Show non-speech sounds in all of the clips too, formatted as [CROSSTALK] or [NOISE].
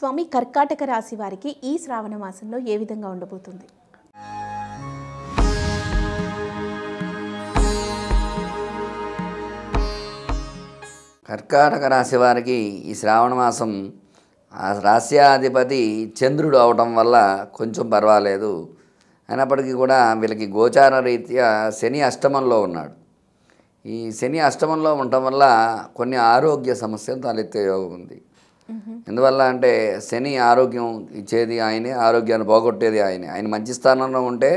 స్వామి కర్కాటక రాశి వారికి ఈ శ్రావణ మాసంలో ఏ విధంగా ఉండబోతుంది కర్కాటక రాశి వారికి ఈ శ్రావణ మాసం రాశ్యాధిపతి చంద్రుడు అవటం వల్ల కొంచెం పర్వాలేదు అయినప్పటికీ కూడా వీళ్ళకి గోచార రీత్యా శని అష్టమంలో ఉన్నాడు ఈ శని అష్టమంలో ఉండటం వల్ల కొన్ని ఆరోగ్య సమస్యలు తలెత్తే యోగం ఉంది ఎందువల్ల అంటే శని ఆరోగ్యం ఇచ్చేది ఆయనే ఆరోగ్యాన్ని పోగొట్టేది ఆయనే ఆయన మంచి స్థానంలో ఉంటే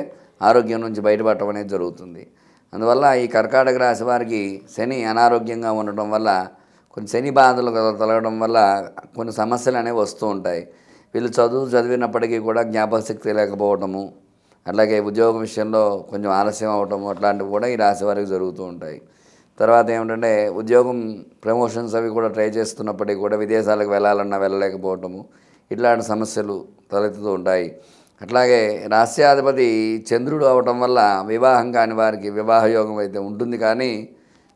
ఆరోగ్యం నుంచి బయటపడటం అనేది జరుగుతుంది అందువల్ల ఈ కర్కాటక రాశి వారికి శని అనారోగ్యంగా ఉండటం వల్ల కొన్ని శని బాధలు తొలగడం వల్ల కొన్ని సమస్యలు అనేవి వస్తూ ఉంటాయి వీళ్ళు చదువు చదివినప్పటికీ కూడా జ్ఞాపకశక్తి లేకపోవటము అలాగే ఉద్యోగం విషయంలో కొంచెం ఆలస్యం అవటము అట్లాంటివి కూడా ఈ రాశి వారికి జరుగుతూ ఉంటాయి తర్వాత ఏమిటంటే ఉద్యోగం ప్రమోషన్స్ అవి కూడా ట్రై చేస్తున్నప్పటికీ కూడా విదేశాలకు వెళ్ళాలన్నా వెళ్ళలేకపోవటము ఇట్లాంటి సమస్యలు తలెత్తుతూ ఉంటాయి అట్లాగే రాష్ట్రాధిపతి చంద్రుడు అవటం వల్ల వివాహం కాని వారికి వివాహ యోగం అయితే ఉంటుంది కానీ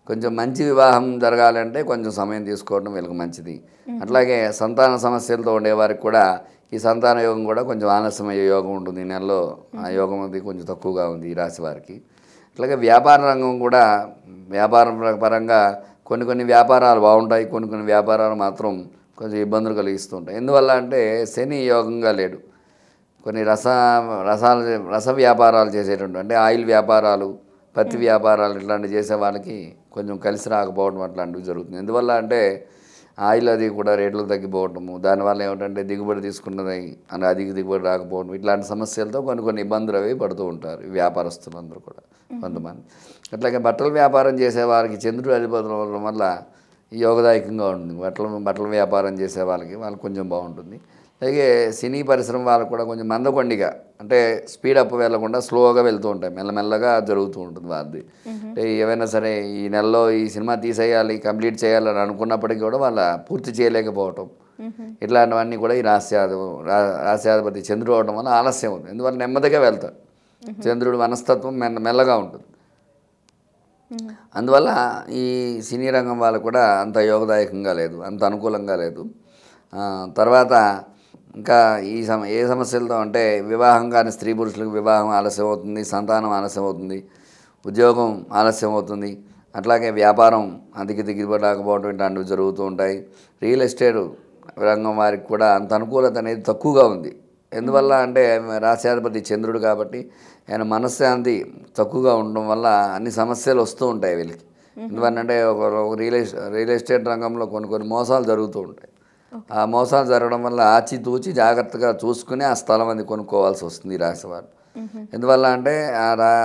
కొంచెం మంచి వివాహం జరగాలంటే కొంచెం సమయం తీసుకోవడం వీళ్ళకి మంచిది అట్లాగే సంతాన సమస్యలతో ఉండేవారికి కూడా ఈ సంతాన యోగం కూడా కొంచెం ఆలస్యమయ్యే యోగం ఉంటుంది ఈ నెలలో ఆ యోగం అది కొంచెం తక్కువగా ఉంది ఈ రాశి వారికి అట్లాగే వ్యాపార రంగం కూడా వ్యాపార పరంగా కొన్ని కొన్ని వ్యాపారాలు బాగుంటాయి కొన్ని కొన్ని వ్యాపారాలు మాత్రం కొంచెం ఇబ్బందులు కలిగిస్తుంటాయి ఎందువల్ల అంటే శని యోగంగా లేడు కొన్ని రస రసాలు రస వ్యాపారాలు చేసేటువంటి అంటే ఆయిల్ వ్యాపారాలు పత్తి వ్యాపారాలు ఇట్లాంటివి చేసే వాళ్ళకి కొంచెం కలిసి రాకపోవడం అట్లాంటివి జరుగుతుంది ఎందువల్ల అంటే ఆయిల్ అది కూడా రేట్లు తగ్గిపోవటము దానివల్ల ఏమిటంటే దిగుబడి తీసుకున్నది అని అధిక దిగుబడి రాకపోవడం ఇట్లాంటి సమస్యలతో కొన్ని కొన్ని ఇబ్బందులు అవి పడుతూ ఉంటారు వ్యాపారస్తులందరూ కూడా కొంతమంది అట్లాగే బట్టల వ్యాపారం చేసేవారికి చంద్రుడు అధిపతుల వల్ల యోగదాయకంగా ఉంటుంది బట్టల బట్టల వ్యాపారం చేసే వాళ్ళకి వాళ్ళకి కొంచెం బాగుంటుంది అలాగే సినీ పరిశ్రమ వాళ్ళకు కూడా కొంచెం మందకొండిగా అంటే స్పీడ్ అప్ వెళ్లకుండా స్లోగా వెళ్తూ ఉంటాయి మెల్లమెల్లగా జరుగుతూ ఉంటుంది వాళ్ళది అంటే ఏమైనా సరే ఈ నెలలో ఈ సినిమా తీసేయాలి కంప్లీట్ చేయాలని అనుకున్నప్పటికీ కూడా వాళ్ళ పూర్తి చేయలేకపోవటం ఇట్లాంటివన్నీ కూడా ఈ రాస్యాధి రాస్యాధిపతి చంద్రుడు అవడం వల్ల ఆలస్యం ఉంది ఎందువల్ల నెమ్మదిగా వెళ్తారు చంద్రుడు మనస్తత్వం మెల్ల మెల్లగా ఉంటుంది అందువల్ల ఈ సినీ రంగం వాళ్ళు కూడా అంత యోగదాయకంగా లేదు అంత అనుకూలంగా లేదు తర్వాత ఇంకా ఈ సమ ఏ సమస్యలతో అంటే వివాహం కానీ స్త్రీ పురుషులకు వివాహం ఆలస్యం అవుతుంది సంతానం ఆలస్యం అవుతుంది ఉద్యోగం ఆలస్యం అవుతుంది అట్లాగే వ్యాపారం అదికి దిగిపడకపోవడం ఇలాంటివి జరుగుతూ ఉంటాయి రియల్ ఎస్టేట్ రంగం వారికి కూడా అంత అనుకూలత అనేది తక్కువగా ఉంది ఎందువల్ల అంటే రాశ్యాధిపతి చంద్రుడు కాబట్టి ఆయన మనశ్శాంతి తక్కువగా ఉండడం వల్ల అన్ని సమస్యలు వస్తూ ఉంటాయి వీళ్ళకి ఎందువల్లంటే ఒక రియల్ రియల్ ఎస్టేట్ రంగంలో కొన్ని కొన్ని మోసాలు జరుగుతూ ఉంటాయి ఆ మోసాలు జరగడం వల్ల ఆచితూచి జాగ్రత్తగా చూసుకుని ఆ స్థలం అది కొనుక్కోవాల్సి వస్తుంది ఈ రాశి వారు ఎందువల్ల అంటే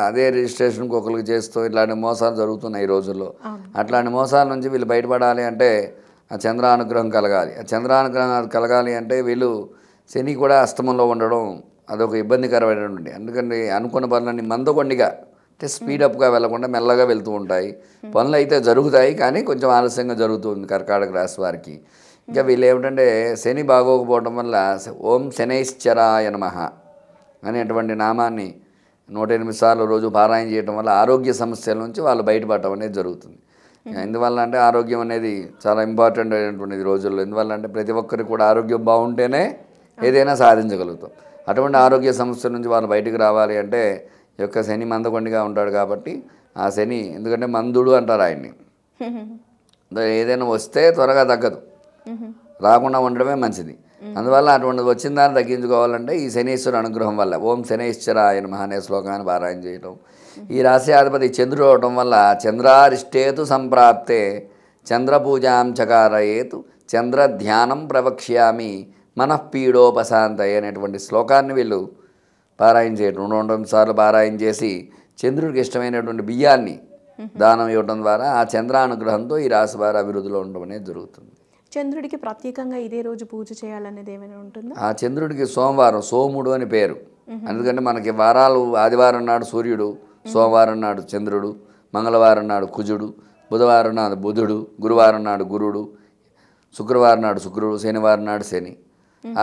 అదే రిజిస్ట్రేషన్కి ఒకరికి చేస్తూ ఇట్లాంటి మోసాలు జరుగుతున్నాయి ఈ రోజుల్లో అట్లాంటి మోసాల నుంచి వీళ్ళు బయటపడాలి అంటే ఆ చంద్రానుగ్రహం కలగాలి ఆ చంద్రానుగ్రహం కలగాలి అంటే వీళ్ళు శని కూడా అస్తమంలో ఉండడం అదొక ఇబ్బందికరమైనటువంటి అందుకని అనుకున్న పనులన్నీ మందకొండిగా అంటే స్పీడప్గా వెళ్లకుండా మెల్లగా వెళ్తూ ఉంటాయి పనులు అయితే జరుగుతాయి కానీ కొంచెం ఆలస్యంగా జరుగుతుంది కర్కాటక రాశి వారికి ఇంకా వీళ్ళు ఏమిటంటే శని బాగోకపోవడం వల్ల ఓం శనైశ్చరాయ నమ అనేటువంటి నామాన్ని నూట ఎనిమిది సార్లు రోజు పారాయణ చేయడం వల్ల ఆరోగ్య సమస్యల నుంచి వాళ్ళు బయటపడటం అనేది జరుగుతుంది ఎందువల్ల అంటే ఆరోగ్యం అనేది చాలా ఇంపార్టెంట్ అయినటువంటిది రోజుల్లో ఎందువల్ల అంటే ప్రతి ఒక్కరికి కూడా ఆరోగ్యం బాగుంటేనే ఏదైనా సాధించగలుగుతాం అటువంటి ఆరోగ్య సమస్య నుంచి వాళ్ళు బయటికి రావాలి అంటే యొక్క శని మందకొండిగా ఉంటాడు కాబట్టి ఆ శని ఎందుకంటే మందుడు అంటారు ఆయన్ని [LAUGHS] ఏదైనా వస్తే త్వరగా తగ్గదు రాకుండా ఉండడమే మంచిది అందువల్ల అటువంటి వచ్చిన దాన్ని తగ్గించుకోవాలంటే ఈ శనీశ్వర అనుగ్రహం వల్ల ఓం శనీశ్వర ఆయన మహానే శ్లోకాన్ని పారాయణ చేయటం ఈ రాశ్యాధిపతి చంద్రుడు అవటం వల్ల చంద్రారిష్టేతు సంప్రాప్తే చంద్రపూజాం చకారయేతు చంద్ర ధ్యానం ప్రవక్ష్యామి మనఃపీడోపశాంతయ అనేటువంటి శ్లోకాన్ని వీళ్ళు పారాయణ చేయడం రెండు రెండు సార్లు పారాయణ చేసి చంద్రుడికి ఇష్టమైనటువంటి బియ్యాన్ని దానం ఇవ్వడం ద్వారా ఆ చంద్రానుగ్రహంతో ఈ రాశి వారి అభివృద్ధిలో ఉండడం అనేది జరుగుతుంది చంద్రుడికి ప్రత్యేకంగా ఇదే రోజు పూజ చేయాలనేది ఏమైనా ఉంటుంది ఆ చంద్రుడికి సోమవారం సోముడు అని పేరు ఎందుకంటే మనకి వారాలు ఆదివారం నాడు సూర్యుడు సోమవారం నాడు చంద్రుడు మంగళవారం నాడు కుజుడు బుధవారం నాడు బుధుడు గురువారం నాడు గురుడు శుక్రవారం నాడు శుక్రుడు శనివారం నాడు శని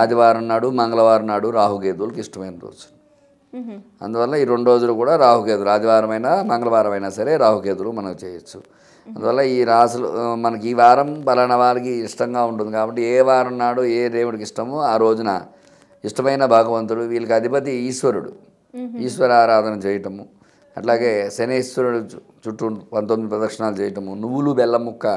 ఆదివారం నాడు మంగళవారం నాడు రాహుగేతువులకు ఇష్టమైన రోజు అందువల్ల ఈ రెండు రోజులు కూడా రాహుకేతులు ఆదివారం అయినా మంగళవారం అయినా సరే రాహుకేతులు మనం చేయొచ్చు అందువల్ల ఈ రాసులు మనకి ఈ వారం బలన వారికి ఇష్టంగా ఉంటుంది కాబట్టి ఏ వారం నాడు ఏ దేవుడికి ఇష్టమో ఆ రోజున ఇష్టమైన భగవంతుడు వీళ్ళకి అధిపతి ఈశ్వరుడు ఈశ్వర ఆరాధన చేయటము అట్లాగే శనేశ్వరుడు చుట్టూ పంతొమ్మిది ప్రదక్షిణాలు చేయటము నువ్వులు బెల్లం ముక్క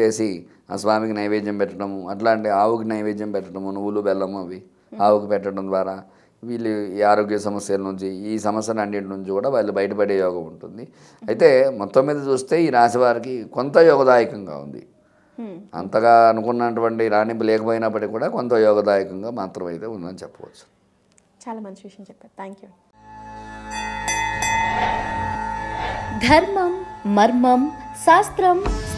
చేసి ఆ స్వామికి నైవేద్యం పెట్టడము అట్లాంటి ఆవుకి నైవేద్యం పెట్టడము నువ్వులు బెల్లము అవి ఆవుకి పెట్టడం ద్వారా వీళ్ళు ఈ ఆరోగ్య సమస్యల నుంచి ఈ సమస్యలు అన్నింటి నుంచి కూడా వాళ్ళు బయటపడే యోగం ఉంటుంది అయితే మొత్తం మీద చూస్తే ఈ రాశి వారికి కొంత యోగదాయకంగా ఉంది అంతగా అనుకున్నటువంటి రాణింపు లేకపోయినప్పటికీ కూడా కొంత యోగదాయకంగా మాత్రం అయితే ఉందని చెప్పవచ్చు చాలా మంచి విషయం చెప్పారు థ్యాంక్ యూ ధర్మం మర్మం శాస్త్రం